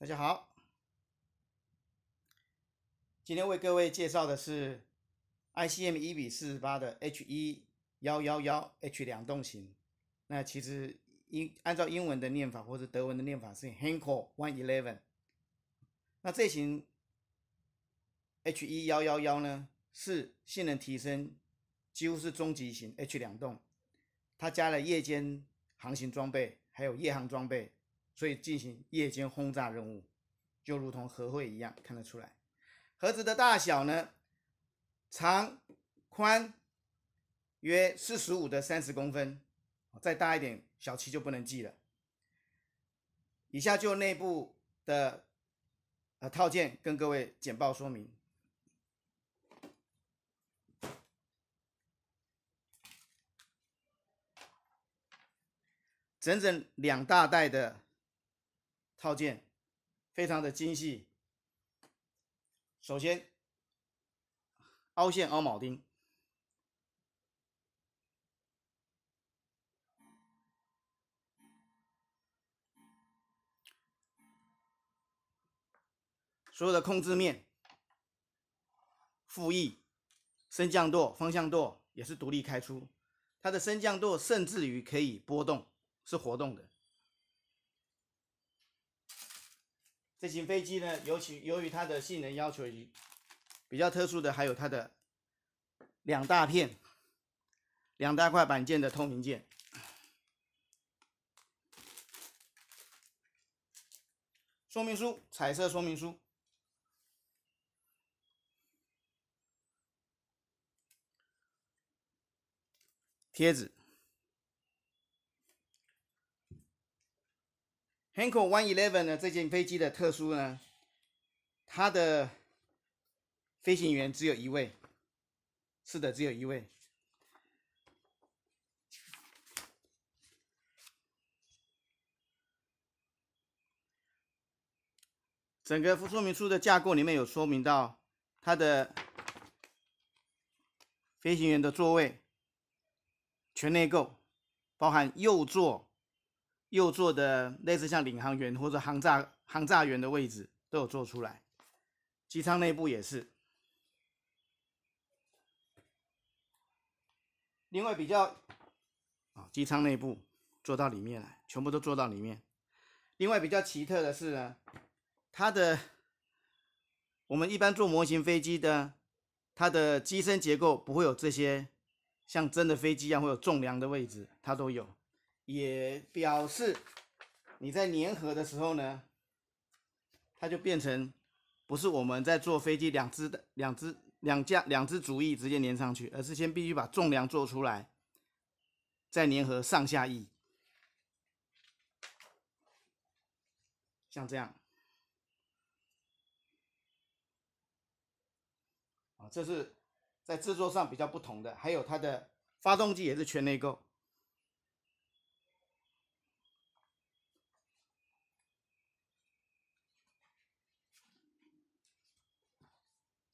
大家好，今天为各位介绍的是 ICM 一比四十八的 H 一幺幺幺 H 两动型。那其实英按照英文的念法或者德文的念法是 Hanke One Eleven。那这型 H 一幺幺幺呢是性能提升几乎是终极型 H 两动，它加了夜间航行装备，还有夜航装备。所以进行夜间轰炸任务，就如同核会一样看得出来。盒子的大小呢，长宽约四十五的三十公分，再大一点小七就不能寄了。以下就内部的呃套件跟各位简报说明，整整两大袋的。套件非常的精细，首先凹陷凹铆钉，所有的控制面、副翼、升降舵、方向舵也是独立开出，它的升降舵甚至于可以波动，是活动的。这型飞机呢，尤其由于它的性能要求比较特殊的，还有它的两大片、两大块板件的透明件。说明书，彩色说明书，贴纸。h a n k o One Eleven 呢？这件飞机的特殊呢？它的飞行员只有一位，是的，只有一位。整个说明书的架构里面有说明到，它的飞行员的座位全内构，包含右座。右座的类似像领航员或者航炸航炸员的位置都有做出来，机舱内部也是。另外比较啊，机舱内部做到里面来，全部都做到里面。另外比较奇特的是呢，它的我们一般做模型飞机的，它的机身结构不会有这些像真的飞机一样会有纵梁的位置，它都有。也表示你在粘合的时候呢，它就变成不是我们在坐飞机，两只的两只两架两只主翼直接粘上去，而是先必须把纵梁做出来，再粘合上下翼，像这样。啊，这是在制作上比较不同的，还有它的发动机也是全内构。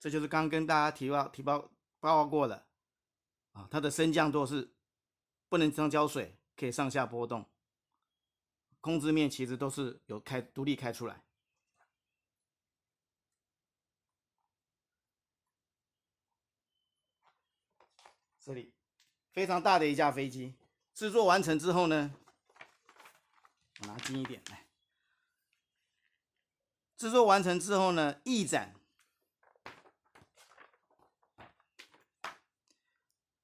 这就是刚跟大家提报提报报告过了啊，它的升降舵是不能上胶水，可以上下波动。控制面其实都是有开独立开出来。这里非常大的一架飞机，制作完成之后呢，拿近一点来。制作完成之后呢，翼展。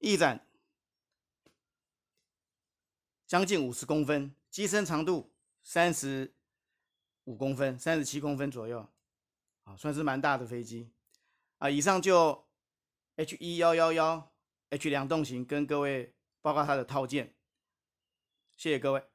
翼展将近五十公分，机身长度三十五公分、三十七公分左右，啊，算是蛮大的飞机啊。以上就 H 一幺幺幺 H 两动型跟各位报告它的套件，谢谢各位。